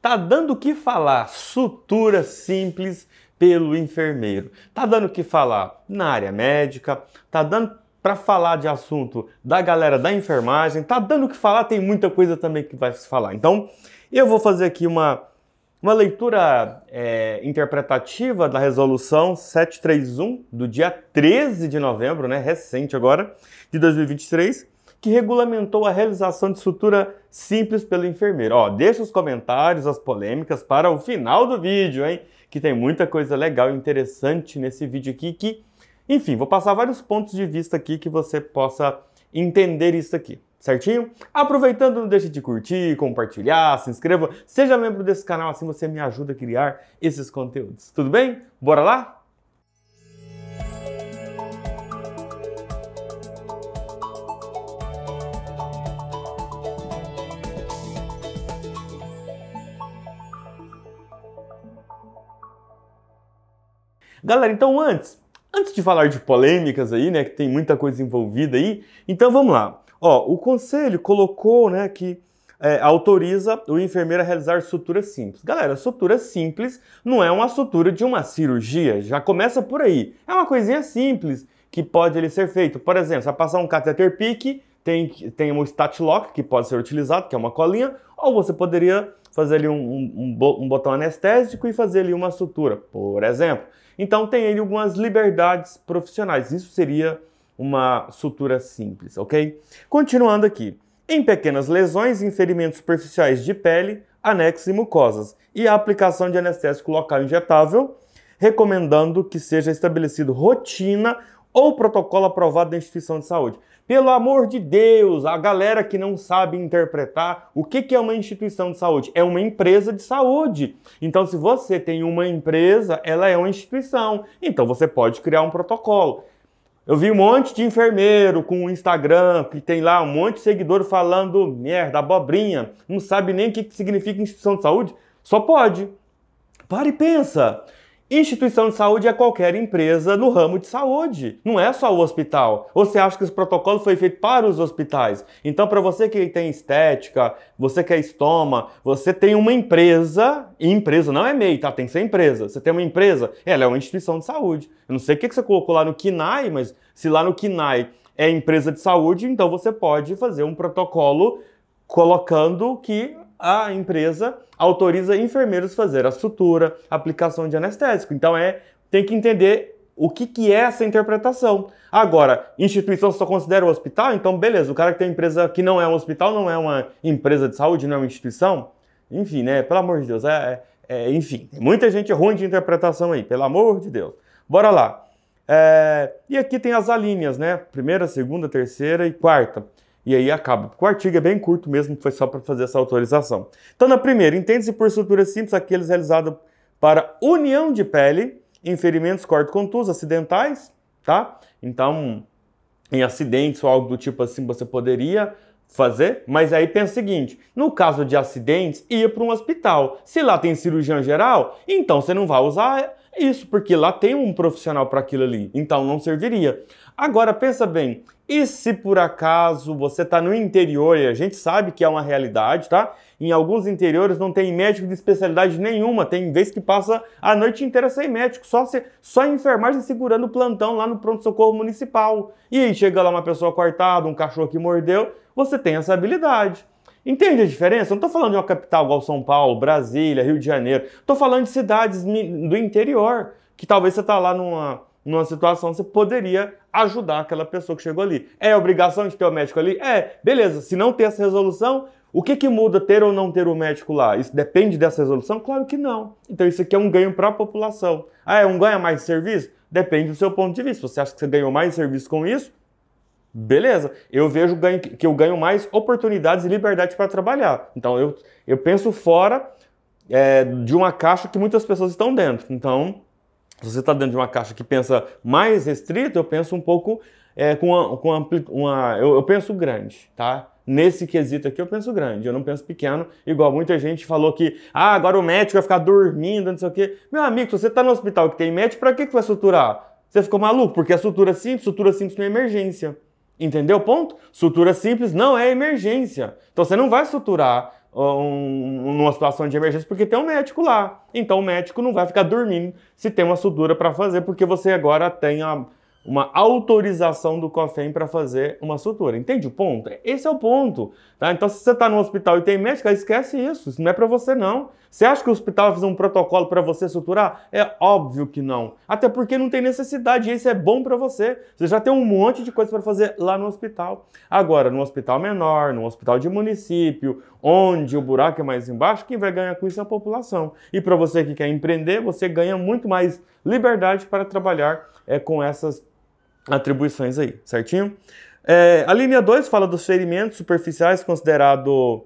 Tá dando o que falar? Sutura simples pelo enfermeiro. Tá dando o que falar na área médica, tá dando para falar de assunto da galera da enfermagem, tá dando o que falar, tem muita coisa também que vai se falar. Então, eu vou fazer aqui uma, uma leitura é, interpretativa da resolução 731 do dia 13 de novembro, né, recente agora, de 2023, que regulamentou a realização de sutura simples pelo enfermeiro. Ó, deixa os comentários, as polêmicas para o final do vídeo, hein? Que tem muita coisa legal e interessante nesse vídeo aqui que, enfim, vou passar vários pontos de vista aqui que você possa entender isso aqui, certinho? Aproveitando, não deixe de curtir, compartilhar, se inscreva, seja membro desse canal, assim você me ajuda a criar esses conteúdos. Tudo bem? Bora lá? Galera, então antes, antes de falar de polêmicas aí, né, que tem muita coisa envolvida aí, então vamos lá. Ó, o conselho colocou, né, que é, autoriza o enfermeiro a realizar sutura simples. Galera, sutura simples não é uma sutura de uma cirurgia, já começa por aí. É uma coisinha simples que pode ele ser feito. Por exemplo, vai passar um cateter pique, tem, tem um statlock lock que pode ser utilizado, que é uma colinha, ou você poderia fazer ali um, um, um, botão anestésico e fazer ali uma sutura, por exemplo. Então tem ele algumas liberdades profissionais. Isso seria uma sutura simples, ok? Continuando aqui. Em pequenas lesões, e ferimentos superficiais de pele, anexos e mucosas, e a aplicação de anestésico local injetável, recomendando que seja estabelecido rotina ou protocolo aprovado da instituição de saúde. Pelo amor de Deus, a galera que não sabe interpretar o que, que é uma instituição de saúde é uma empresa de saúde. Então, se você tem uma empresa, ela é uma instituição. Então, você pode criar um protocolo. Eu vi um monte de enfermeiro com o Instagram, que tem lá um monte de seguidor falando merda, abobrinha, não sabe nem o que significa instituição de saúde. Só pode. Para e pensa. Instituição de saúde é qualquer empresa no ramo de saúde, não é só o hospital. você acha que esse protocolo foi feito para os hospitais? Então, para você que tem estética, você que é estoma, você tem uma empresa, e empresa não é MEI, tá? Tem que ser empresa. Você tem uma empresa, ela é uma instituição de saúde. Eu não sei o que você colocou lá no KINAI, mas se lá no KINAI é empresa de saúde, então você pode fazer um protocolo colocando que a empresa autoriza enfermeiros a fazer a sutura, a aplicação de anestésico. Então é, tem que entender o que, que é essa interpretação. Agora, instituição só considera o hospital? Então, beleza, o cara que tem empresa que não é um hospital, não é uma empresa de saúde, não é uma instituição. Enfim, né? Pelo amor de Deus. É, é, é enfim, muita gente ruim de interpretação aí, pelo amor de Deus. Bora lá. É, e aqui tem as alíneas, né? Primeira, segunda, terceira e quarta. E aí acaba, o artigo é bem curto mesmo, foi só para fazer essa autorização. Então, na primeira, entende-se por sutura simples aqueles realizados para união de pele em ferimentos, corte, contusos, acidentais, tá? Então, em acidentes ou algo do tipo assim, você poderia fazer, mas aí pensa o seguinte, no caso de acidentes, ia para um hospital. Se lá tem cirurgião geral, então você não vai usar isso, porque lá tem um profissional para aquilo ali, então não serviria. Agora, pensa bem, e se por acaso você está no interior, e a gente sabe que é uma realidade, tá? Em alguns interiores não tem médico de especialidade nenhuma, tem vez que passa a noite inteira sem médico, só, se, só enfermagem segurando o plantão lá no pronto-socorro municipal. E aí chega lá uma pessoa cortada, um cachorro que mordeu, você tem essa habilidade. Entende a diferença? Não estou falando de uma capital igual São Paulo, Brasília, Rio de Janeiro. Estou falando de cidades do interior, que talvez você está lá numa, numa situação, você poderia ajudar aquela pessoa que chegou ali. É obrigação de ter o médico ali? É, beleza. Se não tem essa resolução, o que, que muda ter ou não ter o um médico lá? Isso depende dessa resolução? Claro que não. Então isso aqui é um ganho para a população. Ah, é um ganha mais serviço? Depende do seu ponto de vista. Você acha que você ganhou mais serviço com isso? Beleza, eu vejo que eu ganho mais oportunidades e liberdade para trabalhar. Então eu, eu penso fora é, de uma caixa que muitas pessoas estão dentro. Então, se você está dentro de uma caixa que pensa mais restrito, eu penso um pouco é, com uma. Com uma, uma eu, eu, penso grande, tá? Nesse quesito aqui eu penso grande, eu não penso pequeno, igual muita gente falou que ah, agora o médico vai ficar dormindo, não sei o quê. Meu amigo, se você está no hospital que tem médico, para que, que vai suturar? Você ficou maluco? Porque a sutura é simples, sutura simples é emergência. Entendeu o ponto? Sutura simples não é emergência. Então você não vai suturar um, numa situação de emergência porque tem um médico lá. Então o médico não vai ficar dormindo se tem uma sutura para fazer porque você agora tem a uma autorização do COFEM para fazer uma sutura. Entende o ponto? É, esse é o ponto. Tá? Então, se você está no hospital e tem médico, esquece isso. Isso não é para você, não. Você acha que o hospital vai fazer um protocolo para você suturar? É óbvio que não. Até porque não tem necessidade. isso é bom para você. Você já tem um monte de coisa para fazer lá no hospital. Agora, no hospital menor, no hospital de município, onde o buraco é mais embaixo, quem vai ganhar com isso é a população. E para você que quer empreender, você ganha muito mais liberdade para trabalhar é, com essas atribuições aí, certinho? É, a linha 2 fala dos ferimentos superficiais considerado...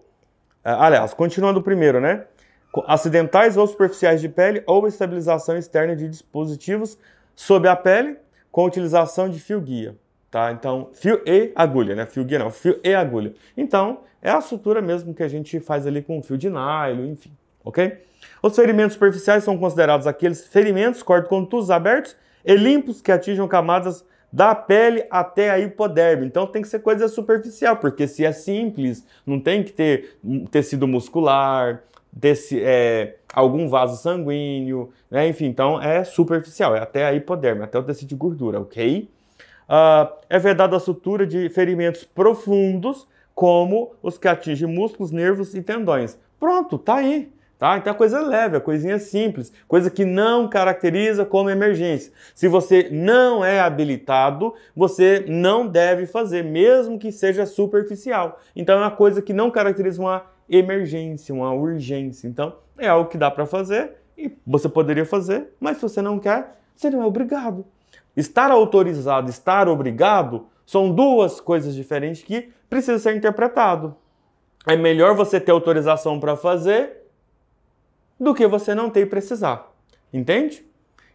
É, aliás, continuando o primeiro, né? Acidentais ou superficiais de pele ou estabilização externa de dispositivos sob a pele com utilização de fio guia. Tá? Então, fio e agulha, né? Fio guia não, fio e agulha. Então, é a sutura mesmo que a gente faz ali com fio de nylon, enfim, ok? Os ferimentos superficiais são considerados aqueles ferimentos, corte contusos abertos e limpos que atingem camadas da pele até a hipoderme. Então tem que ser coisa superficial, porque se é simples, não tem que ter tecido muscular, desse, é, algum vaso sanguíneo, né? Enfim, então é superficial, é até a hipoderme, até o tecido de gordura, ok? Uh, é verdade a sutura de ferimentos profundos, como os que atingem músculos, nervos e tendões. Pronto, tá aí. Tá? Então é coisa leve, é coisinha simples, coisa que não caracteriza como emergência. Se você não é habilitado, você não deve fazer, mesmo que seja superficial. Então é uma coisa que não caracteriza uma emergência, uma urgência. Então é algo que dá para fazer e você poderia fazer, mas se você não quer, você não é obrigado. Estar autorizado, estar obrigado são duas coisas diferentes que precisam ser interpretado. É melhor você ter autorização para fazer do que você não ter e precisar. Entende?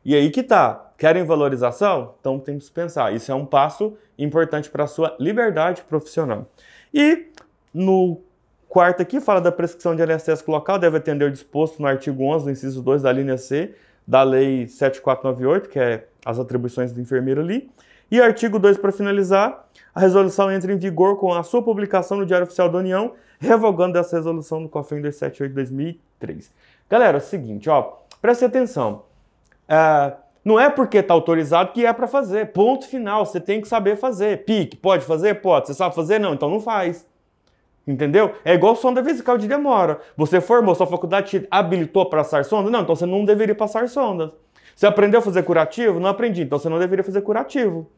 E aí que tá. Querem valorização? Então tem que pensar. Isso é um passo importante para a sua liberdade profissional. E no quarto aqui fala da prescrição de anestésico local, deve atender o disposto no artigo 11, inciso 2 da linha C, da Lei 7498, que é as atribuições do enfermeiro ali. E artigo 2, para finalizar, a resolução entra em vigor com a sua publicação no Diário Oficial da União, revogando essa resolução do COFEN 278-2003. Galera, é o seguinte, ó, preste atenção. É, não é porque está autorizado que é para fazer. Ponto final. Você tem que saber fazer. Pique, pode fazer? Pode. Você sabe fazer? Não, então não faz. Entendeu? É igual sonda vesical de demora. Você formou, sua faculdade te habilitou a passar sonda? Não, então você não deveria passar sonda. Você aprendeu a fazer curativo? Não aprendi, então você não deveria fazer curativo.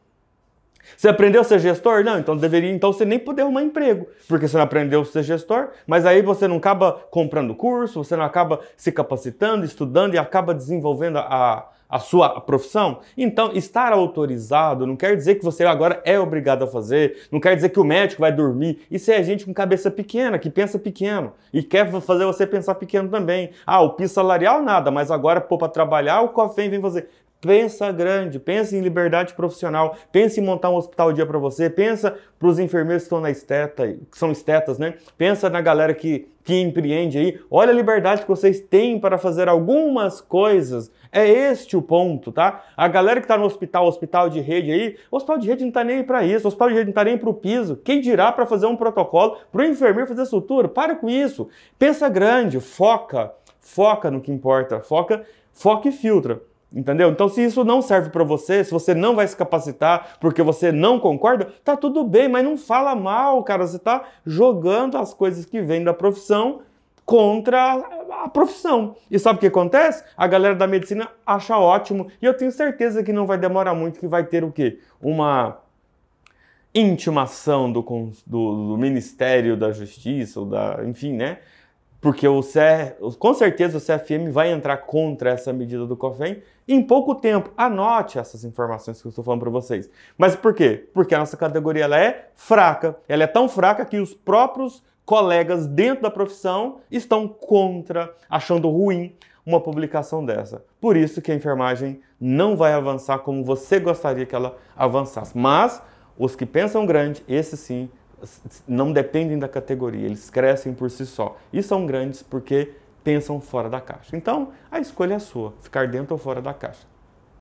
Você aprendeu a ser gestor? Não, então deveria, então você nem poder arrumar emprego, porque você não aprendeu a ser gestor, mas aí você não acaba comprando curso, você não acaba se capacitando, estudando e acaba desenvolvendo a, a sua profissão? Então, estar autorizado não quer dizer que você agora é obrigado a fazer, não quer dizer que o médico vai dormir. Isso é gente com cabeça pequena, que pensa pequeno e quer fazer você pensar pequeno também. Ah, o piso salarial nada, mas agora, pô, para trabalhar, o COFEM vem fazer. Pensa grande, pensa em liberdade profissional, pensa em montar um hospital dia para você, pensa para os enfermeiros que estão na esteta, que são estetas, né? Pensa na galera que, que empreende aí. Olha a liberdade que vocês têm para fazer algumas coisas é este o ponto, tá? A galera que tá no hospital, hospital de rede aí, hospital de rede não tá nem para isso, hospital de rede não tá nem pro piso. Quem dirá para fazer um protocolo, pro enfermeiro fazer sutura? Para com isso. Pensa grande, foca, foca no que importa, foca, foca e filtra. Entendeu? Então, se isso não serve para você, se você não vai se capacitar porque você não concorda, tá tudo bem, mas não fala mal, cara. Você tá jogando as coisas que vêm da profissão contra a profissão. E sabe o que acontece? A galera da medicina acha ótimo e eu tenho certeza que não vai demorar muito que vai ter o quê? Uma intimação do, do, do Ministério da Justiça ou da, enfim, né? Porque o CER, com certeza o CFM vai entrar contra essa medida do COFEM em pouco tempo. Anote essas informações que eu estou falando para vocês. Mas por quê? Porque a nossa categoria ela é fraca. Ela é tão fraca que os próprios colegas dentro da profissão estão contra, achando ruim uma publicação dessa. Por isso que a enfermagem não vai avançar como você gostaria que ela avançasse. Mas os que pensam grande, esses sim, não dependem da categoria, eles crescem por si só. E são grandes porque pensam fora da caixa. Então, a escolha é sua, ficar dentro ou fora da caixa.